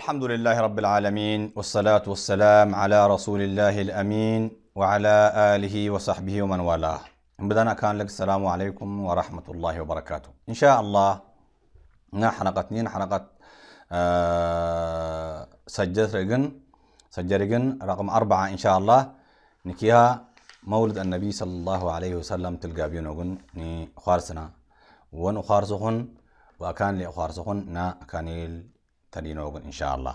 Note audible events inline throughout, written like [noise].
الحمد لله رب العالمين والصلاة والسلام على رسول الله الأمين وعلى آله وصحبه ومن والاه بدنا كان لك السلام عليكم ورحمة الله وبركاته إن شاء الله حلقة نين حلقة آه سجلت رقن سجل رقن رقم أربعة إن شاء الله نكيها مولد النبي صلى الله عليه وسلم تلقى بينوغن قن نخارسنا ونخارسخن وأكان لي نا أكانيل تلينوغن إن شاء الله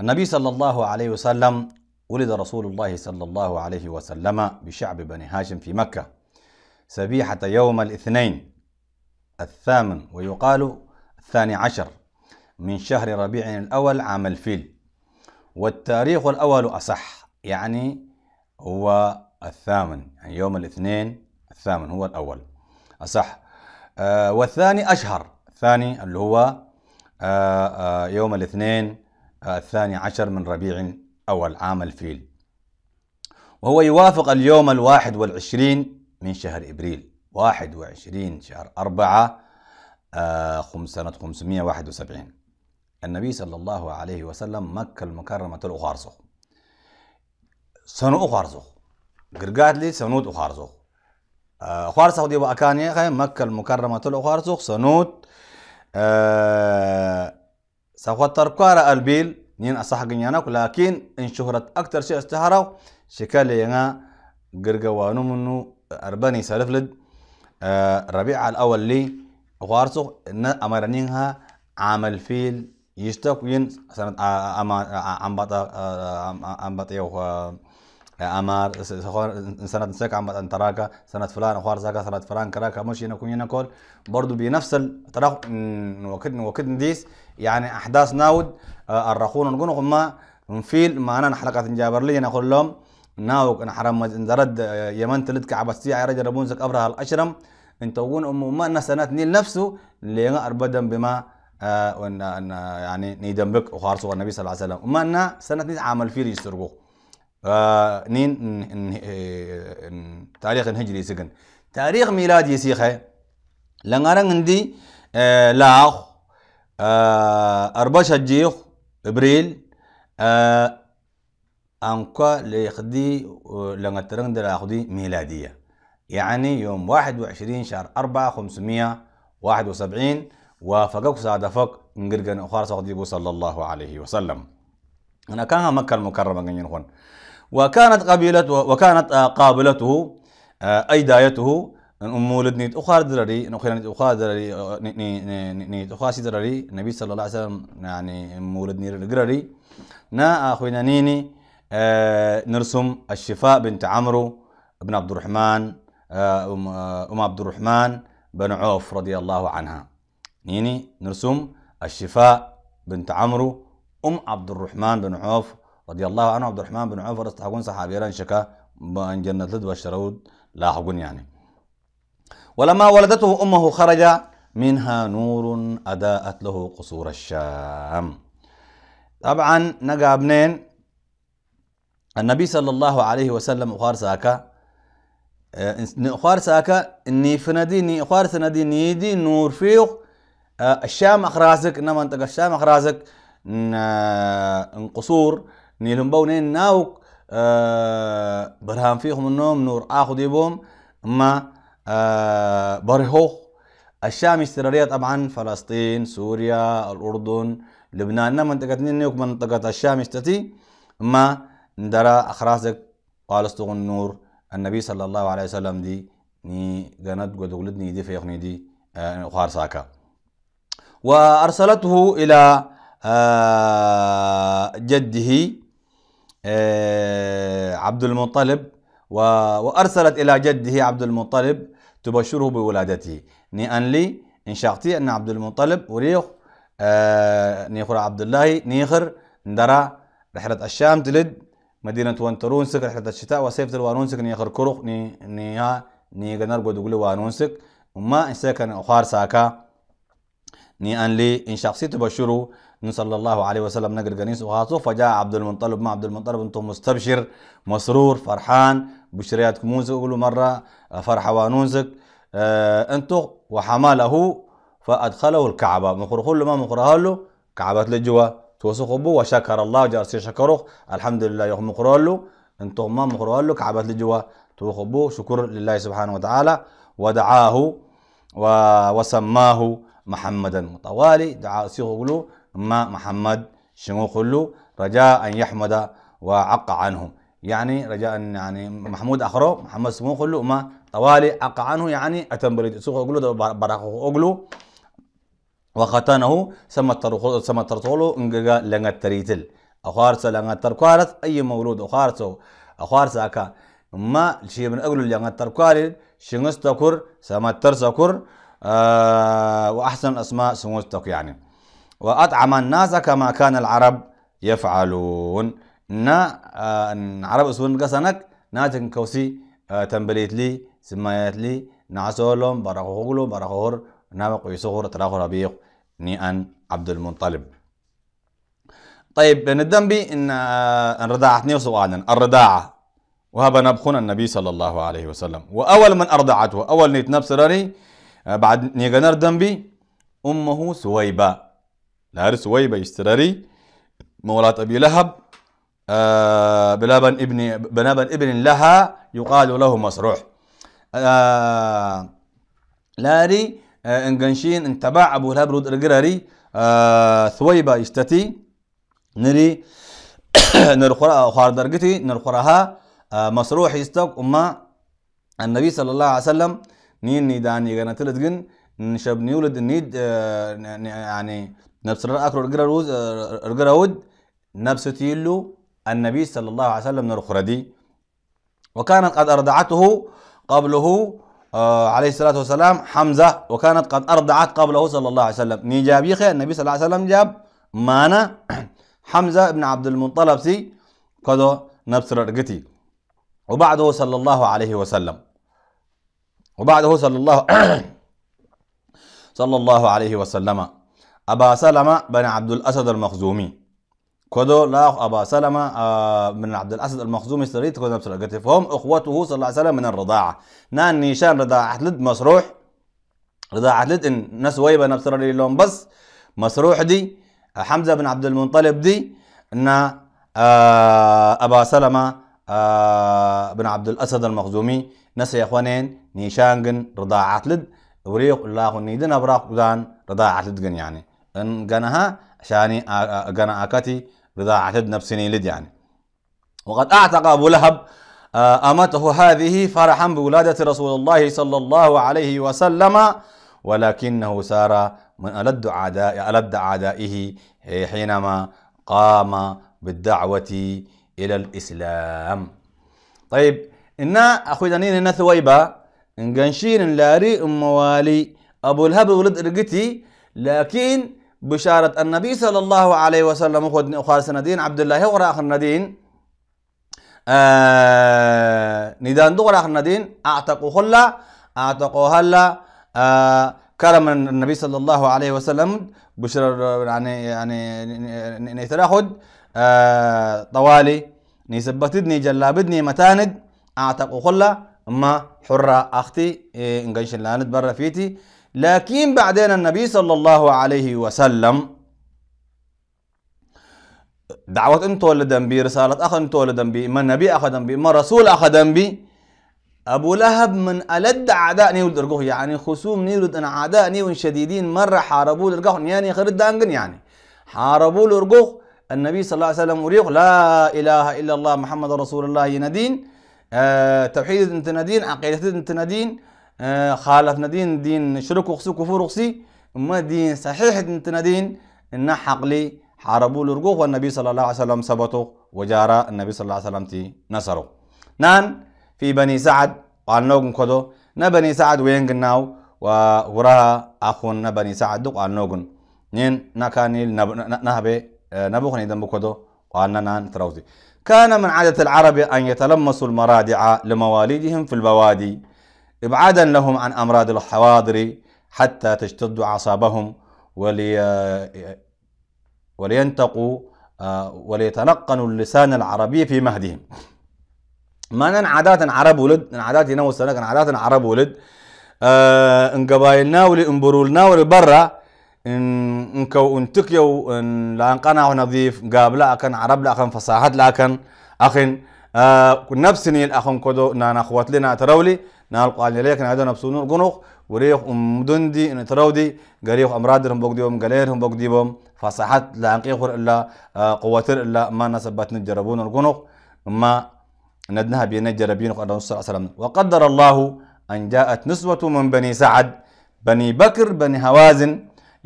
النبي صلى الله عليه وسلم ولد رسول الله صلى الله عليه وسلم بشعب بني هاشم في مكة سبيحة يوم الاثنين الثامن ويقال الثاني عشر من شهر ربيع الأول عام الفيل والتاريخ الأول أصح يعني هو الثامن يعني يوم الاثنين الثامن هو الأول أصح آه والثاني أشهر الثاني اللي هو آه، آه، يوم الاثنين آه، الثاني عشر من ربيع أول عام الفيل وهو يوافق اليوم الواحد والعشرين من شهر إبريل واحد وعشرين شهر أربعة سنة 571 النبي صلى الله عليه وسلم مكة المكرمة الأخارصخ سنو أخارصخ قرقات لي سنود أخارصخ أخارصخ دي بأكانية مكة المكرمة الأخارصخ سنود سوف تركوا البيل نين أصح جنانك لكن إن شهرت أكثر شيء استهروا شكل ينا قرقوانو منو أرباني سالفلد ربيع الأول لي غارسو إن أمرنينها عمل فيل يشتاق سنة أم أم بطا أم بطا امار سنة سند سك عم انت سنة فلان اخوار زكا سنة فلان كراكا مش هنا كون كل بنفس التراخ نوكد نوكد نديس يعني احداث ناود آه، الرخون نقول ما نفيل معنا حلقه نجابر لي نقول لهم ناوك انا حرام زرد آه، يمن تلدك يا رجل ربونزك ابرها الاشرم انت وقول ام ما سنة نيل نفسه اللي اربدم بما آه يعني بك وخارصه النبي صلى الله عليه وسلم وما سنة عمل فيه يسرقوه نين تاريخ الهجري سجن تاريخ ميلاد يسيخه لنغارن عندي آه، لا آه، أربعة شجيخ إبريل آه، أنقى ليخدي لنغترن دلاخدي ميلادية يعني يوم 21 شهر 4 571 وفقك صادفك نقرقن أخرى صلى الله عليه وسلم أنا كان مكة المكرمة جنين وكانت قبيلته وكانت آه، قابلته آه، أي دايته مولد نيت أخار درري نخير نيت أخار درري آه، نيت أخار درري النبي صلى الله عليه وسلم يعني مولد نير الجرري نا أخوينا نيني نرسم الشفاء بنت عمرو بن عبد الرحمن أم عبد الرحمن بن عوف رضي الله عنها نيني نرسم الشفاء بنت عمرو أم عبد الرحمن بن عوف رضي الله عنه عبد الرحمن بن عوف استحقون صحابيران شكا بان جنة بشرود لاحقون يعني ولما ولدته أمه خرج منها نور أداءت له قصور الشام طبعا نقى ابنين النبي صلى الله عليه وسلم أخار ساكا أخار ساكا إني فنديني ني أخار سنديني نيدي نور فيق الشام أخراسك إنما أنت الشام أخراسك قصور نيلهم بونين ناوک برهم آه، برهان خم النوم نور آخو يبهم ما آه الشام استرالیا طبعا فلسطين سوريا الأردن لبنان نه منطقة نیوک منطقة الشام استتي ما ندرى أخراسك قالستغ نور النبي صلى الله عليه وسلم دي ني جنات قد ولدني دي فيخني دي آه ساكا وأرسلته إلى آه، جده آه، عبد المطلب وأرسلت إلى جده عبد المطلب تبشره بولادته ني ان لي إن شاقتي أن عبد المطلب وريخ آه، نيخر عبد الله نيخر ندرا رحلة الشام تلد مدينة وانترونسك رحلة الشتاء وسيف الوانونسك نيخر كروخ ني غنر نيغنر قدقل وانونسك وما إنسا ان أخار ساكا ني ان لي إن شخصي تبشره النبي صلى الله عليه وسلم نقل قنيس وهاتو فجاء عبد المطلب ما عبد المطلب انت مستبشر مسرور فرحان بشرياتكم مونسك يقولوا مرة فرحة وانونسك آه انتو وحمله فأدخله الكعبة مخرخ له ما مخرخ له كعبة لجوا توسخ به وشكر الله جارسي شكره الحمد لله يوم مخرخ له انتو ما مخرخ له كعبة لجوا توسخ به شكر لله سبحانه وتعالى ودعاه وسماه محمدا مطوالي دعاء سيغلو ما محمد شنو خلو رجاء أن يحمد وعق عنه يعني رجاء يعني محمود أخره محمد شنو خلو ما طوالي عق عنه يعني أتنبريد سوق أقوله براخه أقوله وختانه سما ترخو سما ترطولو انجا لنا تريتل أخارسا لنجا تركارت أي مولود سو أخارسا ساكا ما شيء من أقوله لنا تركارل شنو استكر سما ترسكر آه وأحسن أسماء سموستك يعني وأطعم الناس كما كان العرب يفعلون نا العرب آه، اسون قصنك ناتن كوسي آه تنبليت لي سمايات لي نعسولهم برخوغلو برخور نامق ويسغور تراخو ربيق نيان عبد المنطلب طيب بي ان آه نيو سؤالا الرضاعه وهذا نبخون النبي صلى الله عليه وسلم واول من ارضعته اول نيت نبسرني آه، بعد نيغنر دنبي امه سويبه لارس وي بيستراري مولات أبي لهب آه، بلابن ابن بنابن ابن لها يقال له مسروح آه، لاري آه انقنشين انتبع أبو لهب رود الجراري ثويبا يستتي نري نرخرا خار درجتي نرخرها آه, [coughs] آه، مسروح يستوك أما النبي صلى الله عليه وسلم نين نيداني غنتلت تلتجن نشب نيولد نيد يعني نبصر أكرو الجراروز نفس تيلو النبي صلى الله عليه وسلم نرخردي وكانت قد أرضعته قبله آه عليه الصلاة والسلام حمزة وكانت قد أرضعت قبله صلى الله عليه وسلم نجاب خير النبي صلى الله عليه وسلم جاب مانا [clears throat] حمزة بن عبد المطلب سي كذا نبصر رقتي وبعده صلى الله عليه وسلم وبعده صلى الله [clears throat] صلى الله عليه وسلم أبا سلمة بن عبد الأسد المخزومي كدو لاخ أبا سلمة آه، بن عبد الأسد المخزومي سريت كدو نفس الأجت فهم أخوته صلى الله عليه وسلم من الرضاعة نان نيشان رضاعة لد مسروح رضاعة لد إن ناس ويبة نفس لهم بس مسروح دي حمزة بن عبد المنطلب دي إن آه، أبا سلمة آه، بن عبد الأسد المخزومي ناس يا إخوانين نيشان رضاعة لد وريق الله نيدن أبراق ودان رضاعة لدجن يعني ان قنها عشان قنا اكتي رضاعة نفسني لد يعني وقد اعتق ابو لهب آه، امته هذه فرحا بولاده رسول الله صلى الله عليه وسلم ولكنه سار من ألد عداء ألد عدائه حينما قام بالدعوة إلى الإسلام طيب ان أخوي دانين ان ثويبة إن قنشين لاري أم والي أبو الهب ولد رقتي لكن بشارة النبي صلى الله عليه وسلم خالص ندين عبد الله وراء آخر ندين آه، ندان دو آخر ندين أعتقوا خلا أعتقوا هلا كلام آه، كرم النبي صلى الله عليه وسلم بشر يعني يعني نيتراخد آه، طوالي نيسبتدني جلابدني متاند أعتقوا خلا أما حرة أختي إن إيه، إنجنش لا برا فيتي لكن بعدين النبي صلى الله عليه وسلم دعوة انت ولا بي رسالة اخ انت ولا بي ما النبي اخ بي ما رسول اخ بي ابو لهب من الد اعداء نيول درقوه يعني خصوم نيول ان اعداء نيول شديدين مرة حاربوا درقوه يعني خير الدانقن يعني حاربوا لرقوه النبي صلى الله عليه وسلم وريق لا اله الا الله محمد رسول الله ينادين أه توحيد انت ندين عقيدة انت نادين آه، خالفنا دين دين شرك وخسي كفور وخسي ما دين صحيح انت دين إن حق لي حاربوا لرقوه والنبي صلى الله عليه وسلم سبته وجارة النبي صلى الله عليه وسلم تي نصره نان في بني سعد قال نوغن كدو نبني سعد وين قناو ووراها أخون نبني سعد قال نوغن نين نكاني نهبي آه، نبوخني دم كدو قال نان تروزي كان من عادة العرب أن يتلمسوا المرادع لمواليدهم في البوادي إبعادا لهم عن أمراض الحواضر حتى تشتد أعصابهم ولي ولينتقوا آه، وليتلقنوا اللسان العربي في مهدهم ما نن عادات عرب ولد عادات السنة كان عادات عرب ولد آه، ان قبائلنا ولي امبرولنا ولي برا ان كو ان تكيو ان لا لانقنا نظيف قابلا اكن عرب لا اكن فصاحت لا اخن آه، نفسني الاخن كدو نانا اخوات لنا ترولي نال قال ليك نادو نبسون القنوق وريخ ام دندي ان ترودي قريخ امرادهم بقديهم قليلهم بقديهم فصحت لا انقيخر الا آه، قوتر الا ما نسبت نجربون القنوق ما ندنها بين الجربين قد صلى الله عليه وسلم وقدر الله ان جاءت نسوة من بني سعد بني بكر بني هوازن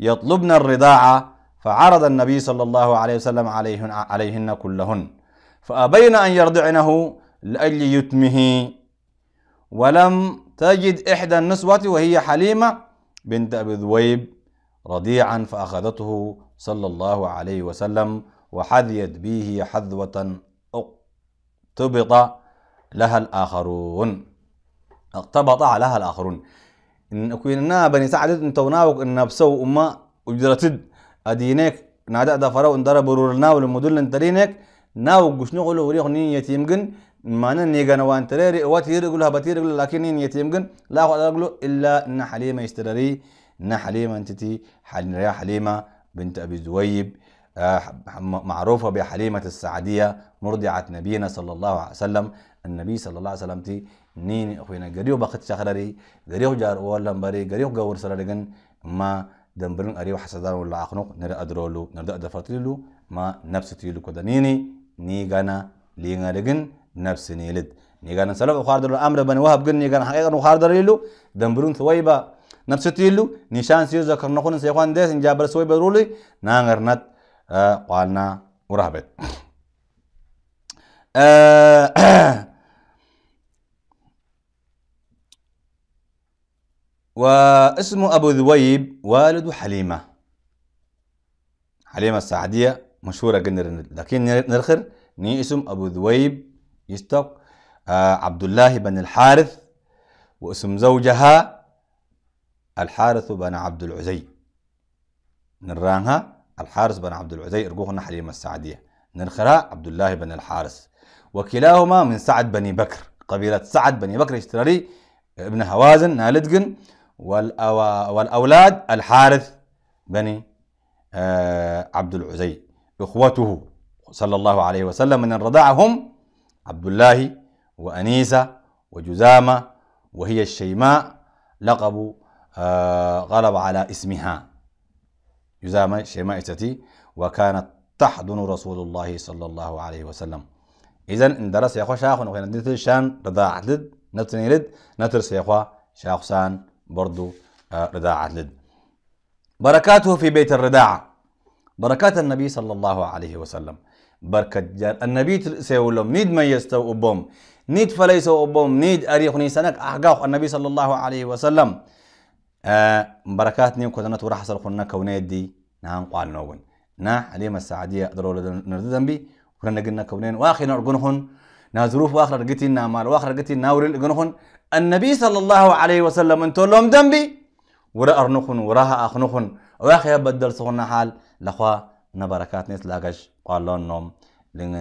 يطلبن الرضاعة فعرض النبي صلى الله عليه وسلم عليهن عليهن كلهن فأبين أن يرضعنه لأجل يتمه ولم تجد إحدى النسوة وهي حليمة بنت أبي ذويب رضيعا فأخذته صلى الله عليه وسلم وحذيت به حذوة اقتبط لها الآخرون اقتبط لها الآخرون إن كنا بني سعد انتوناوك إن بسو أمة وجرتد أدينك نادع دفرو إن ضرب رورناو لمدل ترينك شنو قشنغلو وريخ نين يتيمجن مانا نيجانا وان تريري واتير يقولها باتير يقول لكن يتيم جن لا أخو أقوله إلا إن حليمة يستراري إن حليمة أنتتي حليمة حليمة بنت أبي زويب آه، معروفة بحليمة السعدية مرضعة نبينا صلى الله عليه وسلم النبي صلى الله عليه وسلم تي نين أخوينا قريو بخت شخرري قريو جار أول بري قريو قور سررجن ما دنبرن أريو حسدان ولا أخنق نرى أدرولو نرى أدفرتلو ما نفس تيلو كدنيني نيجانا لينا لجن نفس نيلد نيجان سلف وخاردر الامر بن وهب قل نيجان حقيقه وخاردر يلو دمبرون ثويبا نفس تيلو نيشان سيوز ذكر نخون سيخوان ديس جابر سويبا رولي نانغر نت آه، قالنا ورهبت آه، [coughs] واسم أبو ذويب والد حليمة حليمة السعدية مشهورة جدا لكن نرخر ني اسم أبو ذويب يشتق آه عبد الله بن الحارث واسم زوجها الحارث بن عبد العزي نرانها الحارث بن عبد العزي النحل حليمة السعدية ننخرها عبد الله بن الحارث وكلاهما من سعد بني بكر قبيلة سعد بني بكر اشتراري ابن هوازن نالدقن والأولاد الحارث بني آه عبد العزي إخوته صلى الله عليه وسلم من الرضاعة هم عبد الله وأنيسة وجزامة وهي الشيماء لقب آه، غلب على اسمها جزامة شيماء ستي وكانت تحضن رسول الله صلى الله عليه وسلم إذا إن درس يا أخو شاخ وخينا ديت شان رضاعة لد نتني لد نترس يا أخوة شاخ سان برضو آه، رضاعة لد بركاته في بيت الرضاعة بركات النبي صلى الله عليه وسلم بركة جار النبي سيقول لهم نيد ما يستو أبوم نيد فليس أبوم نيد أريخ نيسانك أحقاق النبي صلى الله عليه وسلم آه بركات نيو كتنت وراح حصل خلنا كونيد دي نعم قال نوغن نا حليم السعدية ضرورة نرد ذنبي وكنا قلنا كونين واخي نرقنهن نا ظروف واخر رقتي نا مال واخر رقتي نا ورل النبي صلى الله عليه وسلم انتو لهم ذنبي ورا أرنخن وراها أخنخن واخي بدل صغن حال لخوا نبركات نيس لاغش قالون نوم لين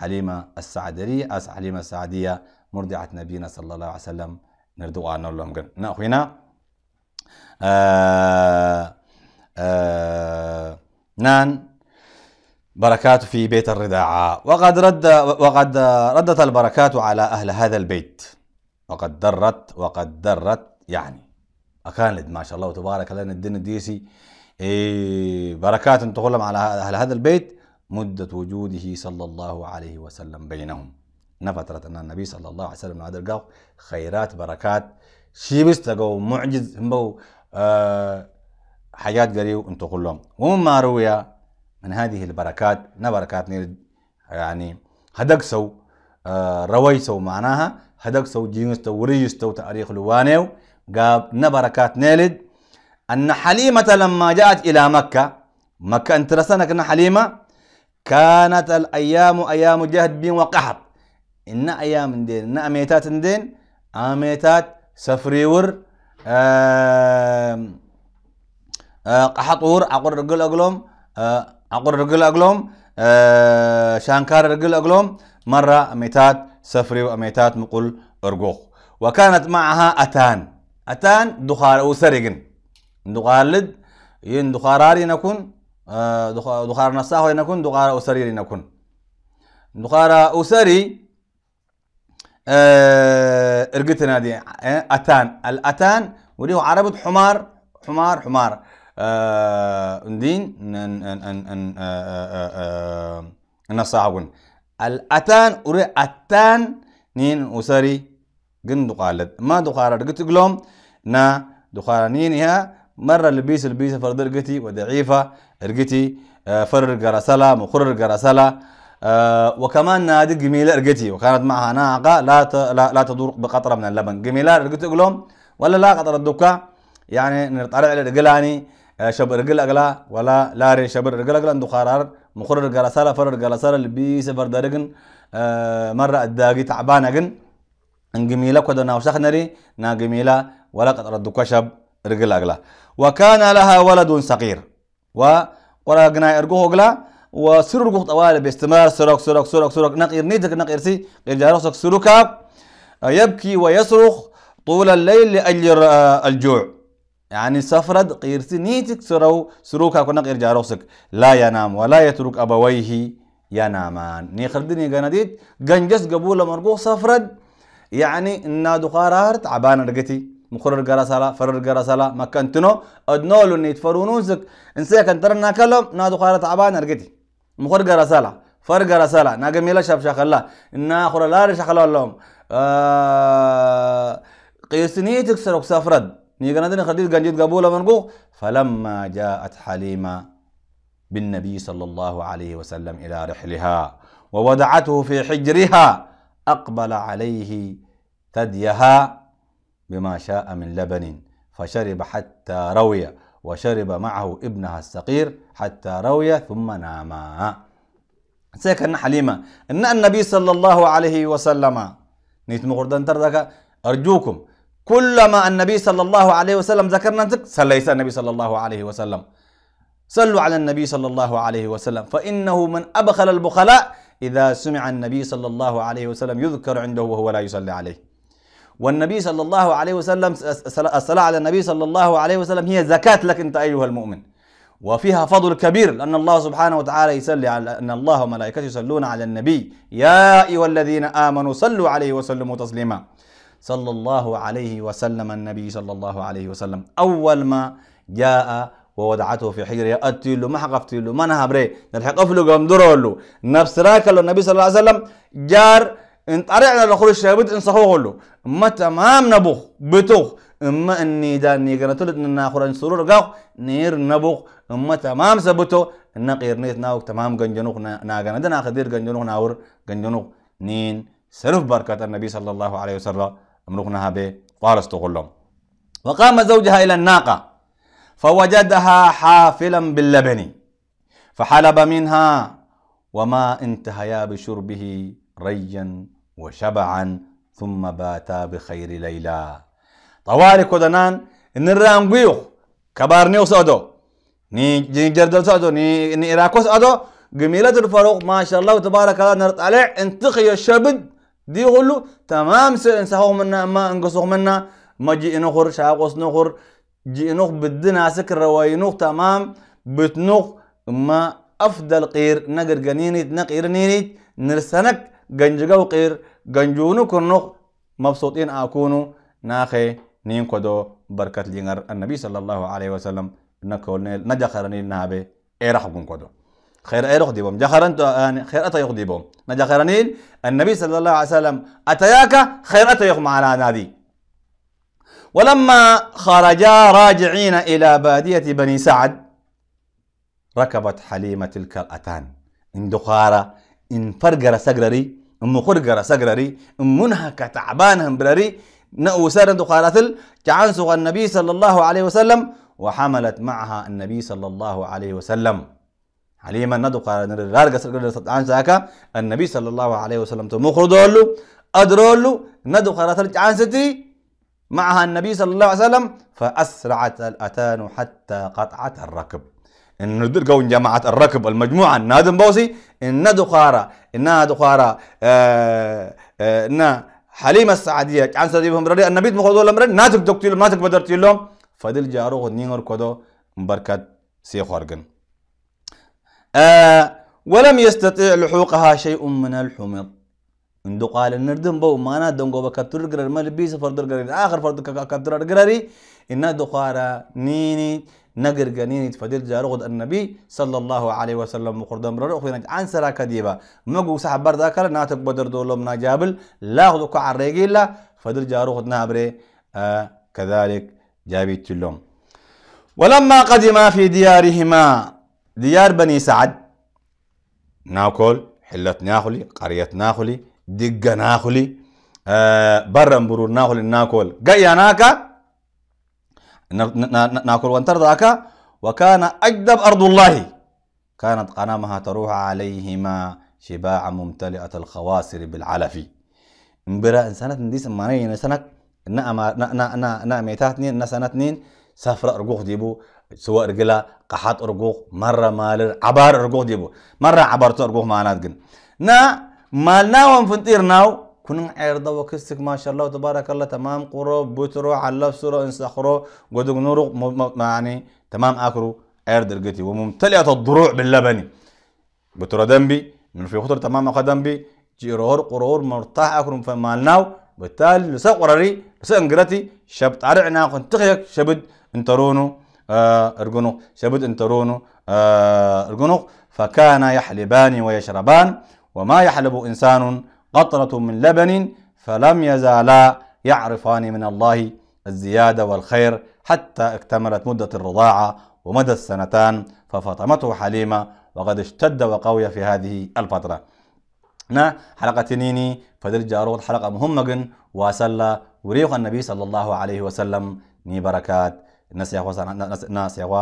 حليمة السعدية أس حليمة السعدية مرضعة نبينا صلى الله عليه وسلم نردو آنو لهم قن نأخينا آه آه نان بركات في بيت الرضاعة وقد رد وقد ردت البركات على أهل هذا البيت وقد درت وقد درت يعني أكانت ما شاء الله تبارك لنا الدين الديسي بركات تغلم على أهل هذا البيت مدة وجوده صلى الله عليه وسلم بينهم نفترة أن النبي صلى الله عليه وسلم هذا القاف خيرات بركات شي بيستقوا معجز همبو آه حاجات قريب أن لهم ومما روي من هذه البركات نبركات يعني سو آه سو معناها سو جينستو وريستو تاريخ لوانيو قاب نبركات نيلد أن حليمة لما جاءت إلى مكة مكة أنت رسنك أن حليمة كانت الأيام أيام جهد بين وقحط إن أيام دين إن أميتات دين أميتات سفريور آه آه قحطور أقول رجل أقلهم آه رجل أقلهم آه، شانكار رجل أقلهم مرة أميتات سفري وأميتات مقول أرجوخ وكانت معها أتان أتان دخار أو سرقن نغالد ين دخاراري نكون آه، دخار نصاهو نكون دخار أسري نكون دخار أسري آه، ارقتنا دي آه، أتان الأتان وليه عربة حمار حمار حمار ندين نصاهون الأتان وري أتان نين وسري جن دقالد ما دقارة قلت قلوم نا دقارة نين يا مرة لبيس لبيس فرد رقتي وضعيفة رقتي آه، فرر قرسلة مقرر قرسلة آه، وكمان نادي جميلة رقتي وكانت معها ناقة لا لا تدور بقطرة من اللبن جميلة رقتي قلهم ولا لا قطرة دكا يعني نطلع على رجلاني آه، شبر رجل أغلا ولا لاري شبر رجل أغلا عنده قرار مقرر قرسلة فرر قرسلة لبيس فرد رقن مرة الداقي تعبان إن جميلة كده ناوشخنري نا جميلة ولا قطرة دكا شب رجل أغلا وكان لها ولد صغير وقرأنا إرجوه قلا وسرق طوال باستمرار سرق سرق سرق سرق نقير نيتك نقير سي غير جاروسك سرقك يبكي ويصرخ طول الليل لأجل الجوع يعني سفرد سي نيتك سرو سروكا كنا قير جاروسك لا ينام ولا يترك أبويه ينامان نيخردني قناديت قنجس قبول مرقو سفرد يعني النادو قرارت عبان رقتي مخرر قرا سلا فرر قرا سلا ما كنتنو ادنولو نيتفرونوزك كان كنترنا كلم نادو خارة تعبان ارقتي مقرر قرا سلا فر قرا سلا ميلا شاب شاخلا انا خورا لار شاخلا اللهم آه قيسني تكسر وكسافرد نيقنا دين خديد قنجيد قبولا منقوق فلما جاءت حليمة بالنبي صلى الله عليه وسلم إلى رحلها ووضعته في حجرها أقبل عليه ثديها بما شاء من لبن فشرب حتى روي وشرب معه ابنها الصغير حتى روي ثم ناما سيكن حليمة إن النبي صلى الله عليه وسلم نيت مغردن تردك أرجوكم كلما النبي صلى الله عليه وسلم ذكرنا ذك سليس النبي صلى الله عليه وسلم صلوا على النبي صلى الله عليه وسلم فإنه من أبخل البخلاء إذا سمع النبي صلى الله عليه وسلم يذكر عنده وهو لا يصلي عليه والنبي صلى الله عليه وسلم الصلاة على النبي صلى الله عليه وسلم هي زكاة لك أنت أيها المؤمن وفيها فضل كبير لأن الله سبحانه وتعالى يسلي على أن الله وملائكته يصلون على النبي يا أيها الذين آمنوا صلوا عليه وسلموا تسليما صلى الله عليه وسلم النبي صلى الله عليه وسلم أول ما جاء ووضعته في حجر يأتي له ما حقفت له ما نهبري نلحق أفلو قام له نفس راك النبي صلى الله عليه وسلم جار إن طريقنا لخروج الشابد إن صحوه له ما تمام نبوخ بتوخ إما إني داني قناتولد إن ناخران سرور قاخ نير نبوخ إما تمام سبتو إن قير نيت ناوك تمام قنجنوخ ناقنا دنا خدير قنجنوخ ناور قنجنوخ نين سرف بركة النبي صلى الله عليه وسلم أملكناها هابي قال استغلهم وقام زوجها إلى الناقة فوجدها حافلا باللبن فحلب منها وما انتهيا بشربه ريا وشبعا ثم باتا بخير ليلى طواري ان نرام بيوخ كبارنيوس أدو ني جردلس أدو ني ني إراكوس أدو جميلة الفاروق ما شاء الله تبارك الله نرد عليه انتقي الشبد دي غلو تمام سنسحوه منا ما انقصوه منا ما جي نخر شاقوس نخر جي نخ بدنا سكر وينوخ تمام بتنوخ ما أفضل قير نقر قنينيت نقير نينيت نرسنك ganjiga وقير ganjunu kurnuq مبسوطين أكونوا ناخي نين كدو بركة لينر النبي صلى الله عليه وسلم نكولنيل نجخرني نابي إيرحكم كدو خير إيرخ تو جخرن خير أتيخ ديبهم نجخرنيل النبي صلى الله عليه وسلم أتياك خير أتيخ معنا نادي ولما خرجا راجعين إلى بادية بني سعد ركبت حليمة تلك الأتان اندخارة إن فرقرة إن أم خرقرة إن أم منها كتعبان نأو نأوسر قارثل تعانسق النبي صلى الله عليه وسلم وحملت معها النبي صلى الله عليه وسلم عليما ندو قال نرارق سقرر عن ساكا النبي صلى الله عليه وسلم تمخردولو أدرولو ندو قالتل عن ستري معها النبي صلى الله عليه وسلم فأسرعت الأتان حتى قطعت الركب إن دل قون جماعة الركب المجموعة نادم بوسي إن دخارة إن دخارة آه، آه، إن حليمة السعدية عن سديبهم ردي النبي مخوضو لمرد ناتك دكتور ناتك بدرتي لهم فدل جارو غد نينغر كودو مبركات سيخورغن آه ولم يستطع لحوقها شيء من الحمض ندو قال نردم بو ما مانا دنگو بكتر غرر مل بيس فرد غرر آخر فرد كتر غرري إن دخارة نيني نجر جنين يتفدل جارغد النبي صلى الله عليه وسلم مقردم برر أخوينا عن سرا كديبا مجو سحب برد أكل ناتك بدر دولم نجابل لا خذك كعريجي لا فدل جارغد نابري آه كذلك جابيت لهم ولما قدما في ديارهما ديار بني سعد ناكل حلة ناخلي قرية ناخلي دقة ناخلي آه برا برور ناخلي ناكل جاي ناكا ناكل وانتر ذاك وكان أجدب أرض الله كانت قنامها تروح عليهما شباع ممتلئة الخواصر بالعلف مبرا إنسانة نديس ماني إنسانة نا ما نا نا نا نا ميتاتنين نا سنتنين سفر أرجوخ ديبو سواء رجلا قحط أرجوخ مرة مالر عبار أرجوخ ديبو مرة عبارة أرجوخ معنات جن نا مالنا وانفنتير ناو كنن عرضة وكستك ما شاء الله تبارك الله تمام قرو بوترو علف سورة انسخرو قدق نورو يعني تمام اخرو عرض القتي وممتلئة الضروع باللبن بوترو دنبي من في خطر تمام اخا دنبي جيرور قرور مرتاح اكرو فمالناو بالتالي لسا قرري لسا انقرتي شبت على عناق انتخيك شبد انترونو آه ارجنوق شبد انترونو آه ارجنوق فكان يحلبان ويشربان وما يحلب انسان قطرة من لبن فلم يزالا يعرفان من الله الزيادة والخير حتى اكتملت مدة الرضاعة ومدى السنتان ففطمته حليمة وقد اشتد وقوي في هذه الفترة نا حلقة تنيني فدر جارود حلقة مهمة جن واسلا وريق النبي صلى الله عليه وسلم ني بركات ناس يا ناس يا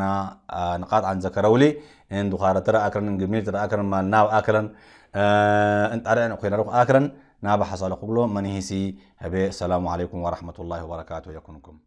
نا آه، نقاط عن ذكرولي ان دخارة ترى أكرن جميل ترى أكرن ما ناو أكرن آه، أنتارين أخيرا رخ آخرا نابا حصل خبلو منهسي هبي السلام عليكم ورحمة الله وبركاته يكونكم.